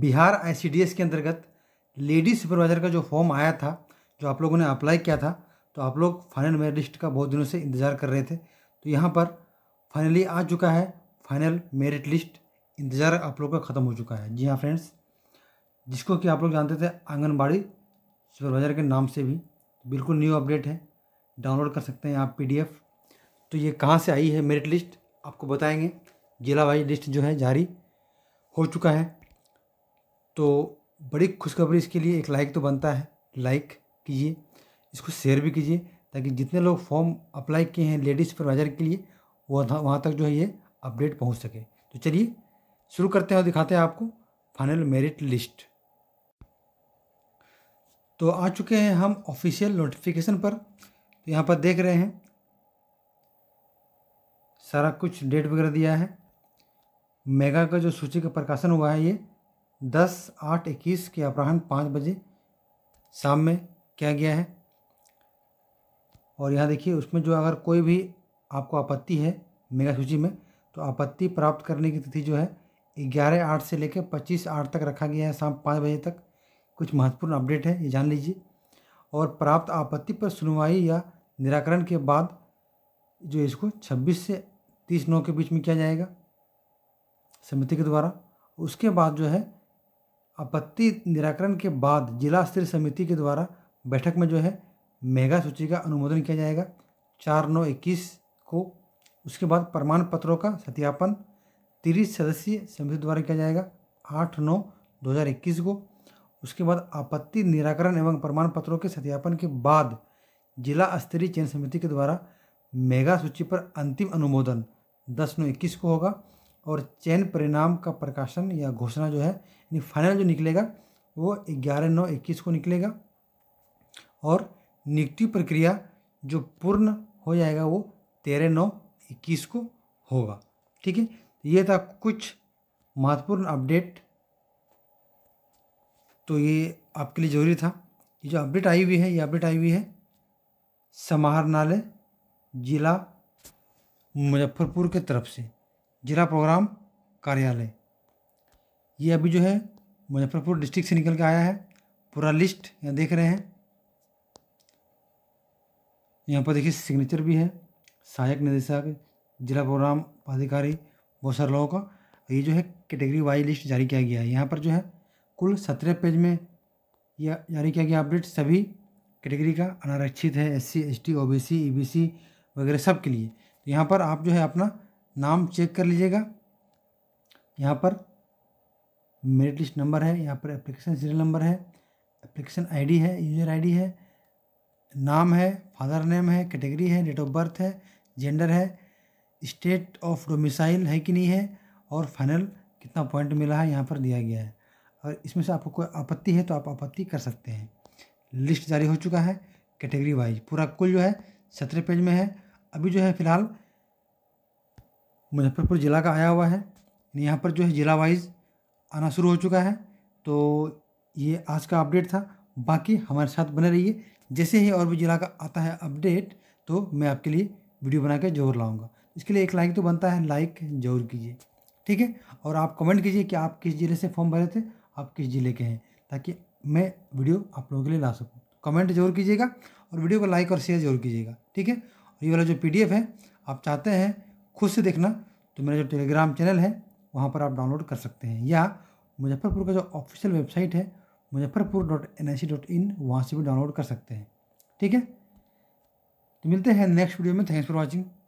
Bihar ICDS के अंतर्गत lady supervisor का जो फॉर्म आया था जो आप लोगों ने अप्लाई किया था तो आप लोग फाइनल मेरिट लिस्ट का बहुत दिनों से इंतज़ार कर रहे थे तो यहाँ पर फाइनली आ चुका है फाइनल मेरिट लिस्ट इंतज़ार आप लोग का ख़त्म हो चुका है जी हाँ फ्रेंड्स जिसको कि आप लोग जानते थे आंगनबाड़ी सुपरवाइज़र के नाम से भी बिल्कुल न्यू अपडेट है डाउनलोड कर सकते हैं आप पी तो ये कहाँ से आई है मेरिट लिस्ट आपको बताएंगे जिला वाइज लिस्ट जो है जारी हो चुका है तो बड़ी खुशखबरी इसके लिए एक लाइक तो बनता है लाइक कीजिए इसको शेयर भी कीजिए ताकि जितने लोग फॉर्म अप्लाई किए हैं लेडीज सुपरवाइज़र के लिए वो वहाँ तक जो है ये अपडेट पहुँच सके तो चलिए शुरू करते हैं और दिखाते हैं आपको फाइनल मेरिट लिस्ट तो आ चुके हैं हम ऑफिशियल नोटिफिकेशन पर तो यहाँ पर देख रहे हैं सारा कुछ डेट वगैरह दिया है मेगा का जो सूची का प्रकाशन हुआ है ये दस आठ इक्कीस के अपराहन पाँच बजे शाम में किया गया है और यहाँ देखिए उसमें जो अगर कोई भी आपको आपत्ति है मेगा सूची में तो आपत्ति प्राप्त करने की तिथि जो है ग्यारह आठ से लेकर पच्चीस आठ तक रखा गया है शाम पाँच बजे तक कुछ महत्वपूर्ण अपडेट है ये जान लीजिए और प्राप्त आपत्ति पर सुनवाई या निराकरण के बाद जो इसको छब्बीस से तीस नौ के बीच में किया जाएगा समिति के द्वारा उसके बाद जो है आपत्ति निराकरण के बाद जिला स्तरीय समिति के द्वारा बैठक में जो है मेगा सूची का अनुमोदन किया जाएगा चार नौ इक्कीस को उसके बाद प्रमाण पत्रों का सत्यापन तीस सदस्यीय समिति द्वारा किया जाएगा आठ नौ दो हज़ार इक्कीस को उसके बाद आपत्ति निराकरण एवं प्रमाण पत्रों के सत्यापन के बाद जिला स्तरीय चयन समिति के द्वारा मेगा सूची पर अंतिम अनुमोदन दस नौ इक्कीस को होगा और चयन परिणाम का प्रकाशन या घोषणा जो है यानी फाइनल जो निकलेगा वो ग्यारह नौ इक्कीस को निकलेगा और नियुक्ति प्रक्रिया जो पूर्ण हो जाएगा वो तेरह नौ इक्कीस को होगा ठीक है ये था कुछ महत्वपूर्ण अपडेट तो ये आपके लिए ज़रूरी था ये जो अपडेट आई हुई है ये अपडेट आई हुई है समाहरणालय जिला मुजफ्फरपुर के तरफ से जिला प्रोग्राम कार्यालय ये अभी जो है मुजफ्फरपुर डिस्ट्रिक्ट से निकल के आया है पूरा लिस्ट यहाँ देख रहे हैं यहाँ पर देखिए सिग्नेचर भी है सहायक निदेशक जिला प्रोग्राम पदाधिकारी बहुत सारे लोगों का ये जो है कैटेगरी वाइज लिस्ट जारी किया गया है यहाँ पर जो है कुल सत्रह पेज में यह जारी किया गया अपडेट सभी कैटेगरी का अनारक्षित है S C S T O B C B C वगैरह सब के लिए तो यहाँ पर आप जो है अपना नाम चेक कर लीजिएगा यहाँ पर मेरिट लिस्ट नंबर है यहाँ पर एप्लीकेशन सीरियल नंबर है एप्लीकेशन आईडी है यूजर आईडी है नाम है फादर नेम है कैटेगरी है डेट ऑफ बर्थ है जेंडर है स्टेट ऑफ डोमिसाइल है कि नहीं है और फाइनल कितना पॉइंट मिला है यहाँ पर दिया गया है और इसमें से आपको कोई आपत्ति है तो आप आपत्ति कर सकते हैं लिस्ट जारी हो चुका है कैटेगरी वाइज पूरा कुल जो है सत्रह पेज में है अभी जो है फिलहाल मुजफ्फरपुर ज़िला का आया हुआ है यहाँ पर जो है ज़िला वाइज आना शुरू हो चुका है तो ये आज का अपडेट था बाकी हमारे साथ बने रहिए जैसे ही और भी ज़िला का आता है अपडेट तो मैं आपके लिए वीडियो बना के जरूर लाऊँगा इसके लिए एक लाइक तो बनता है लाइक जरूर कीजिए ठीक है और आप कमेंट कीजिए कि आप किस ज़िले से फॉर्म भरे थे आप किस ज़िले के हैं ताकि मैं वीडियो आप लोगों के लिए ला सकूँ कमेंट जरूर कीजिएगा और वीडियो को लाइक और शेयर जरूर कीजिएगा ठीक है और ये वाला जो पी है आप चाहते हैं खुद से देखना तो मेरा जो टेलीग्राम चैनल है वहाँ पर आप डाउनलोड कर सकते हैं या मुजफ्फरपुर का जो ऑफिशियल वेबसाइट है Muzaffarpur dot N I C dot in वहाँ से भी डाउनलोड कर सकते हैं ठीक है तो मिलते हैं नेक्स्ट वीडियो में थैंक्स फॉर वॉचिंग